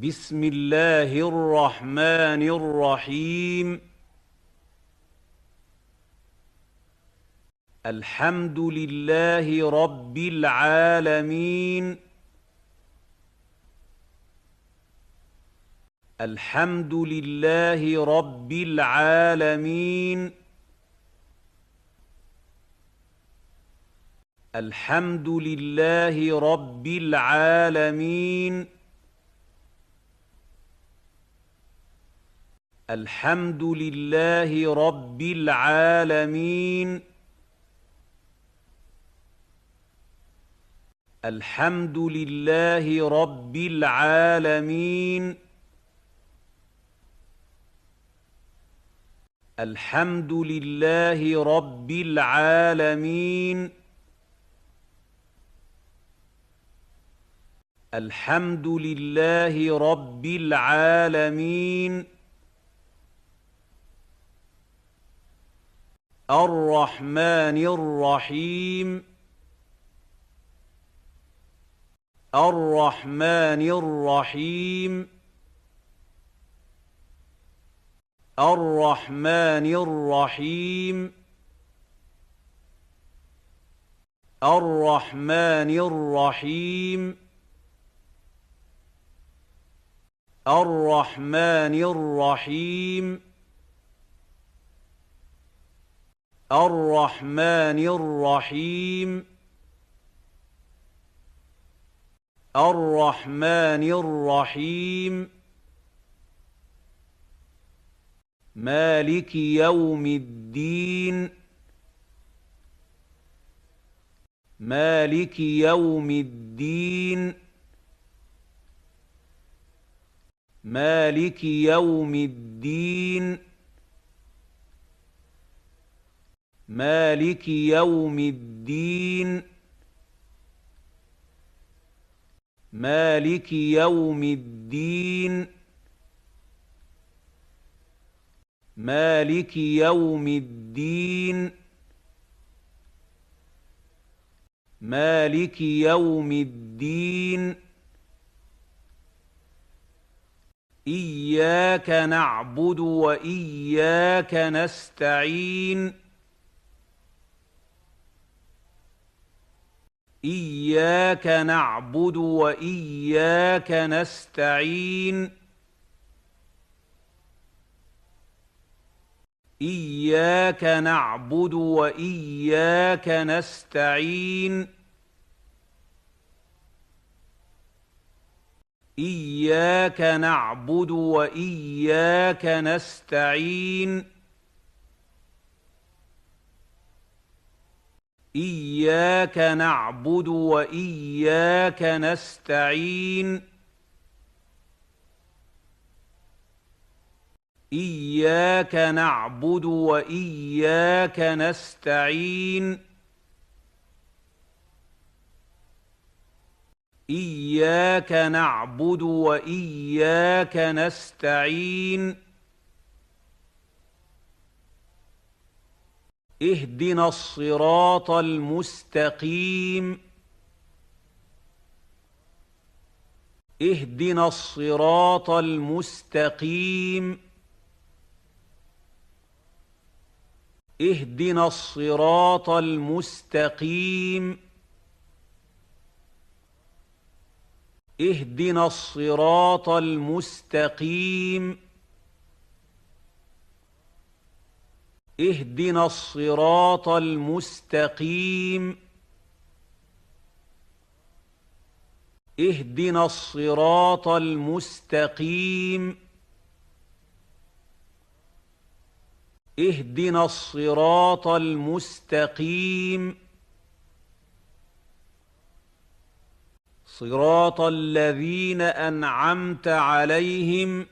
بسم الله الرحمن الرحيم الحمد لله رب العالمين الحمد لله رب العالمين الحمد لله رب العالمين الحمد لله رب العالمين الحمد لله رب العالمين الحمد لله رب العالمين الحمد لله رب العالمين الرحمن الرحيم الرحمن الرحيم الرحمن الرحيم الرحمن الرحيم الرحمن الرحيم الرحمن الرحيم الرحمن الرحيم مالك يوم الدين مالك يوم الدين مالك يوم الدين مالك يوم الدين مالك يوم الدين مالك يوم الدين مالك يوم الدين اياك نعبد واياك نستعين اياك نعبد واياك نستعين اياك نعبد واياك نستعين اياك نعبد واياك نستعين اياك نعبد واياك نستعين اياك نعبد واياك نستعين اياك نعبد واياك نستعين اهدنا الصراط المستقيم اهدنا الصراط المستقيم اهدنا الصراط المستقيم اهدنا الصراط المستقيم اهدنا الصراط المستقيم اهدنا الصراط المستقيم اهدنا الصراط المستقيم اهدنا الصراط المستقيم صراط الذين انعمت عليهم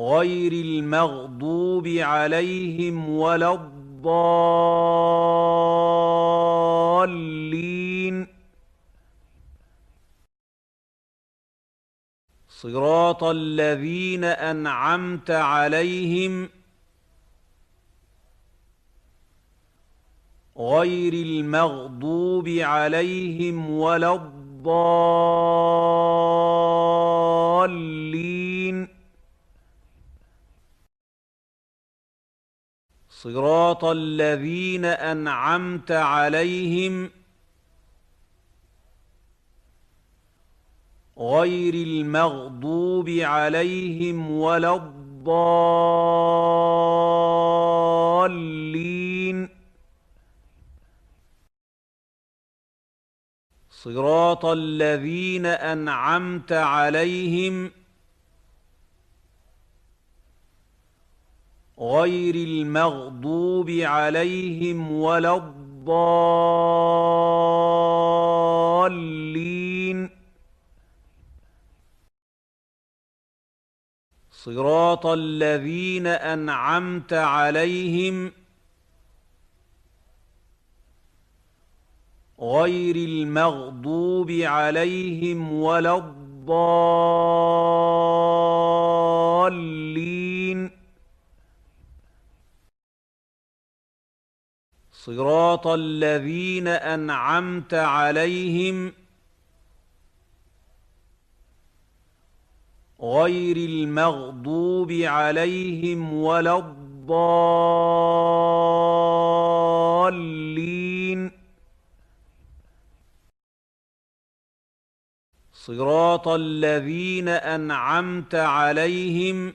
غير المغضوب عليهم ولا الضالين صراط الذين انعمت عليهم غير المغضوب عليهم ولا الضالين صراط الذين انعمت عليهم غير المغضوب عليهم ولا الضالين صراط الذين انعمت عليهم غير المغضوب عليهم ولا الضالين صراط الذين انعمت عليهم غير المغضوب عليهم ولا الضالين صراط الذين انعمت عليهم غير المغضوب عليهم ولا الضالين صراط الذين انعمت عليهم غير